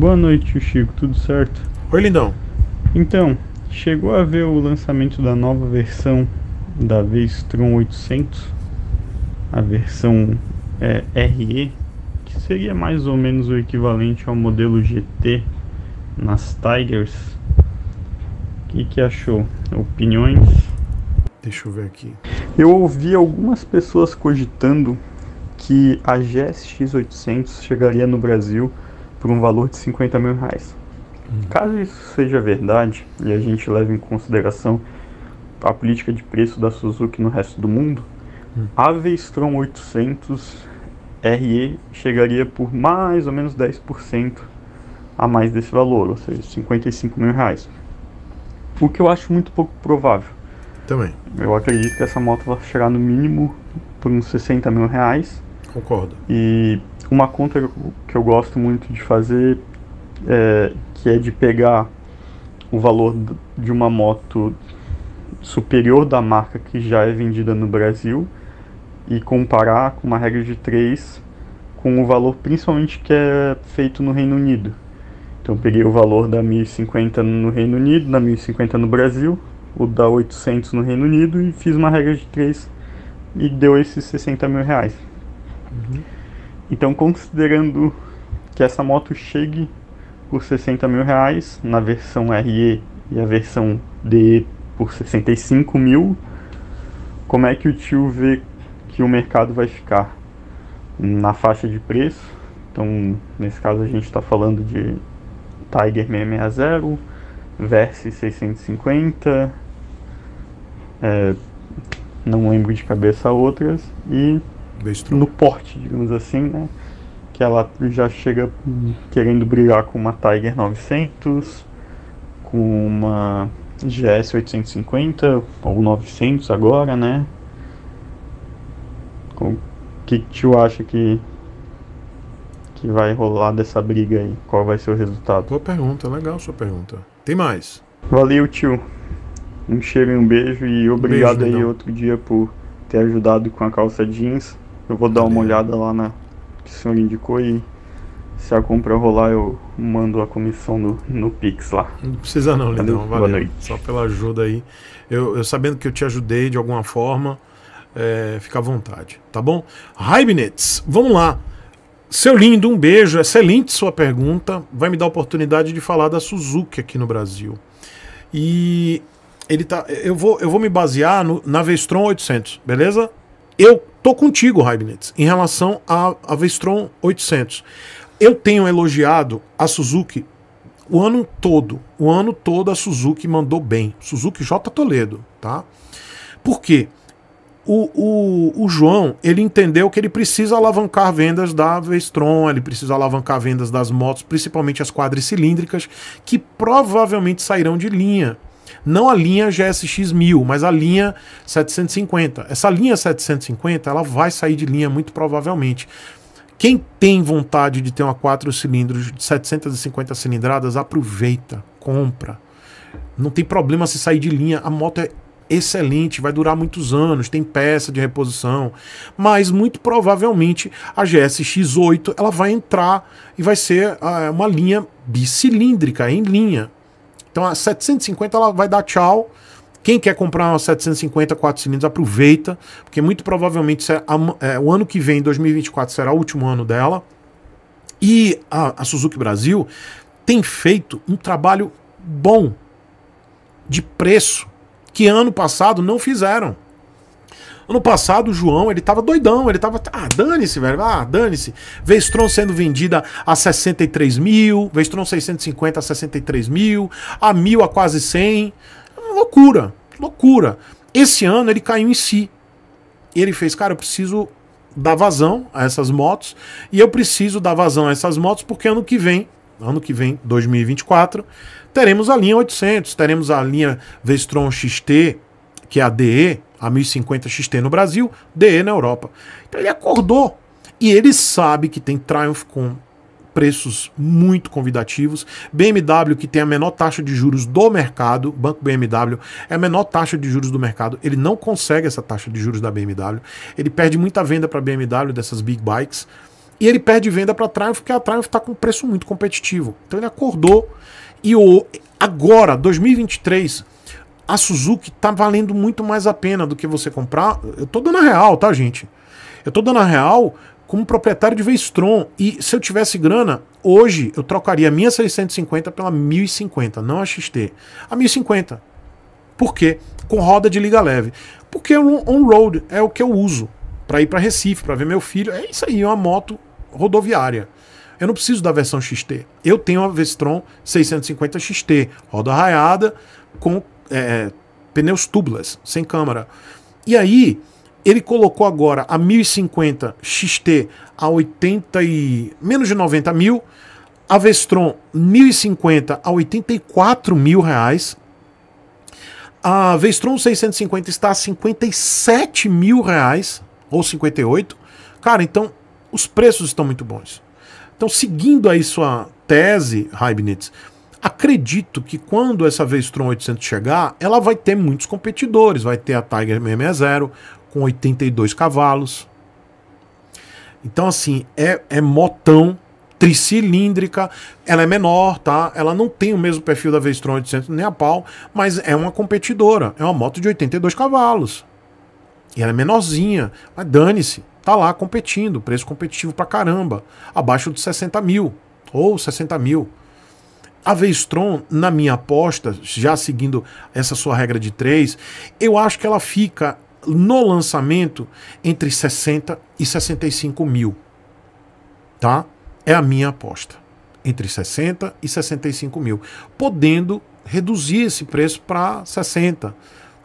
Boa noite, tio Chico, tudo certo? Oi, lindão. Então, chegou a ver o lançamento da nova versão da Vestron 800? A versão é, RE, que seria mais ou menos o equivalente ao modelo GT nas Tigers. O que, que achou? Opiniões? Deixa eu ver aqui. Eu ouvi algumas pessoas cogitando que a GSX 800 chegaria no Brasil por um valor de 50 mil reais. Uhum. Caso isso seja verdade, e a gente leve em consideração a política de preço da Suzuki no resto do mundo, uhum. a Vestron 800 RE chegaria por mais ou menos 10% a mais desse valor, ou seja, 55 mil reais. O que eu acho muito pouco provável. Também. Eu acredito que essa moto vai chegar no mínimo por uns 60 mil reais. Concordo. E uma conta que eu gosto muito de fazer, é, que é de pegar o valor de uma moto superior da marca que já é vendida no Brasil e comparar com uma regra de 3 com o valor principalmente que é feito no Reino Unido. Então peguei o valor da 1050 no Reino Unido, da 1050 no Brasil, o da 800 no Reino Unido e fiz uma regra de 3 e deu esses 60 mil reais. Uhum. Então, considerando que essa moto chegue por 60 mil reais na versão RE e a versão DE por 65 mil, como é que o tio vê que o mercado vai ficar na faixa de preço? Então, nesse caso, a gente está falando de Tiger 660, Verse 650, é, não lembro de cabeça outras, e no porte, digamos assim, né? Que ela já chega querendo brigar com uma Tiger 900, com uma GS 850 ou 900 agora, né? O que, o tu acha que que vai rolar dessa briga aí? Qual vai ser o resultado? Boa pergunta, legal sua pergunta. Tem mais? Valeu, tio. Um cheiro e um beijo e obrigado beijo, aí outro dia por ter ajudado com a calça jeans. Eu vou dar uma olhada lá na que o senhor indicou e se a compra rolar eu mando a comissão no, no Pix lá. Não precisa não, Lindão. Valeu. Boa noite. Só pela ajuda aí. Eu, eu, sabendo que eu te ajudei de alguma forma, é, fica à vontade, tá bom? Raibnitz, vamos lá. Seu lindo, um beijo. Excelente sua pergunta. Vai me dar a oportunidade de falar da Suzuki aqui no Brasil. E ele tá. Eu vou, eu vou me basear no, na Vestron 800, beleza? Eu tô contigo, Heibnitz. em relação à Vestron 800. Eu tenho elogiado a Suzuki o ano todo. O ano todo a Suzuki mandou bem. Suzuki J Toledo, tá? Por quê? O, o, o João, ele entendeu que ele precisa alavancar vendas da Vestron, ele precisa alavancar vendas das motos, principalmente as quadricilíndricas, que provavelmente sairão de linha não a linha GSX 1000, mas a linha 750. Essa linha 750 ela vai sair de linha muito provavelmente. Quem tem vontade de ter uma 4 cilindros, 750 cilindradas, aproveita, compra. Não tem problema se sair de linha, a moto é excelente, vai durar muitos anos, tem peça de reposição, mas muito provavelmente a GSX8 ela vai entrar e vai ser uh, uma linha bicilíndrica em linha. Então a 750 ela vai dar tchau. Quem quer comprar uma 750 4 cilindros, aproveita, porque muito provavelmente é é, o ano que vem, 2024, será o último ano dela. E a, a Suzuki Brasil tem feito um trabalho bom de preço que ano passado não fizeram. Ano passado, o João, ele tava doidão, ele tava. Ah, dane-se, velho. Ah, dane-se. Vestron sendo vendida a 63 mil, Vestron 650 a 63 mil, a mil a quase 100. Loucura, loucura. Esse ano ele caiu em si. Ele fez, cara, eu preciso dar vazão a essas motos e eu preciso dar vazão a essas motos porque ano que vem, ano que vem, 2024, teremos a linha 800, teremos a linha Vestron XT, que é a DE, a 1050 XT no Brasil, DE na Europa. Então ele acordou e ele sabe que tem Triumph com preços muito convidativos, BMW que tem a menor taxa de juros do mercado, Banco BMW é a menor taxa de juros do mercado, ele não consegue essa taxa de juros da BMW, ele perde muita venda para a BMW dessas big bikes. E ele perde venda para a Triumph, porque a Triumph está com preço muito competitivo. Então ele acordou e o, agora, 2023, a Suzuki tá valendo muito mais a pena do que você comprar. Eu tô dando a real, tá, gente? Eu tô dando a real como proprietário de Vestron. E se eu tivesse grana, hoje eu trocaria a minha 650 pela 1050, não a XT. A 1050. Por quê? Com roda de liga leve. Porque on-road é o que eu uso para ir para Recife, para ver meu filho. É isso aí, é uma moto rodoviária. Eu não preciso da versão XT. Eu tenho a Vestron 650 XT, roda raiada com é, pneus tublas, sem câmara. E aí, ele colocou agora a 1050 XT a 80 e menos de 90 mil, a Vestron 1050 a 84 mil reais, a Vestron 650 está a 57 mil reais ou 58. Cara, então os preços estão muito bons. Então, seguindo aí sua tese, Leibniz, Acredito que quando essa Vestron 800 chegar, ela vai ter muitos competidores. Vai ter a Tiger 660 com 82 cavalos. Então, assim, é, é motão, tricilíndrica. Ela é menor, tá? Ela não tem o mesmo perfil da Vestron 800 nem a pau, mas é uma competidora. É uma moto de 82 cavalos. E ela é menorzinha, mas dane-se. Tá lá competindo, preço competitivo pra caramba. Abaixo de 60 mil ou 60 mil. A Vestron, na minha aposta, já seguindo essa sua regra de três, eu acho que ela fica no lançamento entre 60 e 65 mil. Tá? É a minha aposta. Entre 60 e 65 mil. Podendo reduzir esse preço para 60.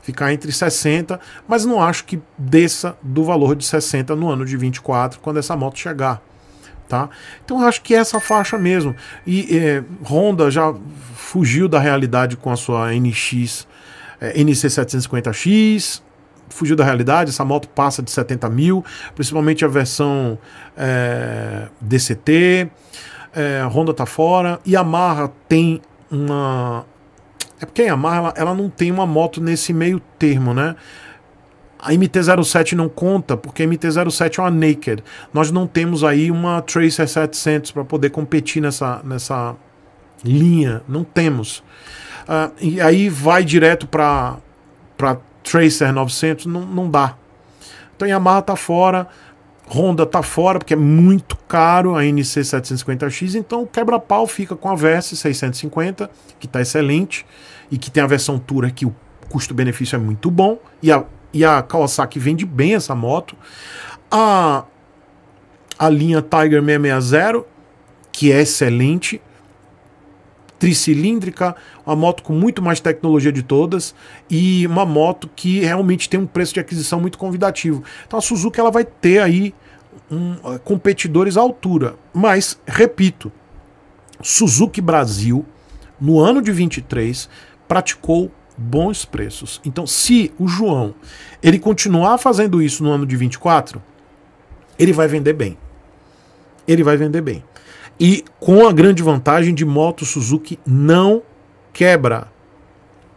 Ficar entre 60, mas não acho que desça do valor de 60 no ano de 24, quando essa moto chegar tá? Então eu acho que é essa faixa mesmo. E é, Honda já fugiu da realidade com a sua NX, é, NC750X, fugiu da realidade, essa moto passa de 70 mil, principalmente a versão é, DCT, é, Honda tá fora, Yamaha tem uma... É porque a Yamaha ela, ela não tem uma moto nesse meio termo, né? A MT-07 não conta, porque a MT-07 é uma naked. Nós não temos aí uma Tracer 700 para poder competir nessa, nessa linha. Não temos. Uh, e aí vai direto para Tracer 900, não, não dá. Então Yamaha está fora, Honda tá fora, porque é muito caro a NC750X, então o quebra-pau fica com a Versa 650, que está excelente, e que tem a versão Tour que o custo-benefício é muito bom, e a e a Kawasaki vende bem essa moto. A, a linha Tiger 660, que é excelente, tricilíndrica, uma moto com muito mais tecnologia de todas e uma moto que realmente tem um preço de aquisição muito convidativo. Então a Suzuki ela vai ter aí um, eh, competidores à altura, mas repito, Suzuki Brasil no ano de 23 praticou bons preços. Então, se o João ele continuar fazendo isso no ano de 24, ele vai vender bem. Ele vai vender bem. E com a grande vantagem de moto Suzuki não quebra.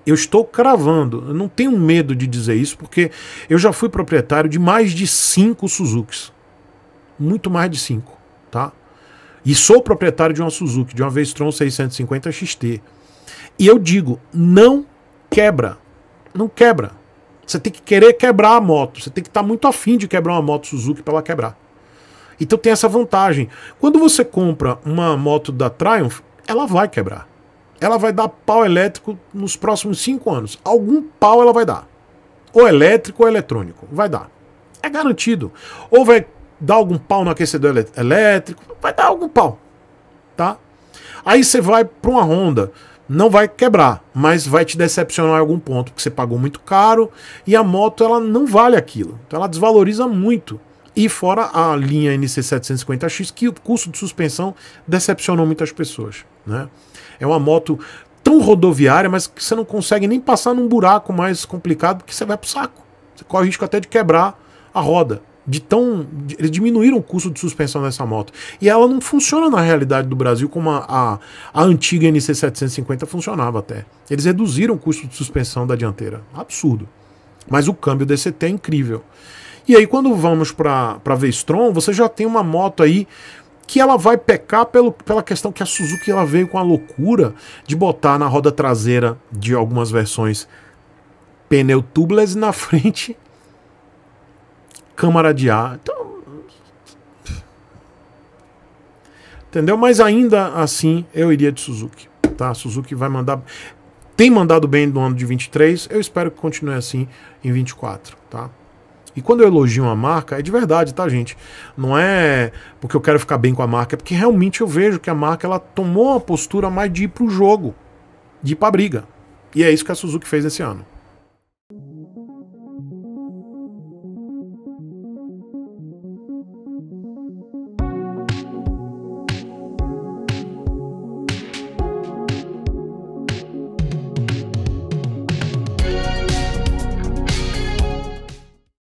Eu estou cravando, eu não tenho medo de dizer isso, porque eu já fui proprietário de mais de cinco Suzukis. Muito mais de cinco, tá? E sou proprietário de uma Suzuki, de uma Vestron 650 XT. E eu digo, não quebra. Não quebra. Você tem que querer quebrar a moto. Você tem que estar tá muito afim de quebrar uma moto Suzuki para ela quebrar. Então tem essa vantagem. Quando você compra uma moto da Triumph, ela vai quebrar. Ela vai dar pau elétrico nos próximos cinco anos. Algum pau ela vai dar. Ou elétrico ou eletrônico. Vai dar. É garantido. Ou vai dar algum pau no aquecedor elétrico. Vai dar algum pau. Tá? Aí você vai para uma Honda não vai quebrar, mas vai te decepcionar em algum ponto, porque você pagou muito caro e a moto ela não vale aquilo. Então ela desvaloriza muito. E fora a linha NC750X, que o custo de suspensão decepcionou muitas pessoas. Né? É uma moto tão rodoviária, mas que você não consegue nem passar num buraco mais complicado, porque você vai pro saco. Você corre o risco até de quebrar a roda de tão. Eles diminuíram o custo de suspensão dessa moto. E ela não funciona na realidade do Brasil como a, a, a antiga NC750 funcionava até. Eles reduziram o custo de suspensão da dianteira. Absurdo. Mas o câmbio DCT é incrível. E aí, quando vamos para a Vestron, você já tem uma moto aí que ela vai pecar pelo, pela questão que a Suzuki ela veio com a loucura de botar na roda traseira de algumas versões pneu tubeless na frente Câmara de Ar. Então, entendeu? Mas ainda assim eu iria de Suzuki, tá? Suzuki vai mandar tem mandado bem no ano de 23, eu espero que continue assim em 24, tá? E quando eu elogio uma marca, é de verdade, tá, gente? Não é porque eu quero ficar bem com a marca, é porque realmente eu vejo que a marca ela tomou uma postura mais de ir pro jogo, de ir pra briga. E é isso que a Suzuki fez esse ano.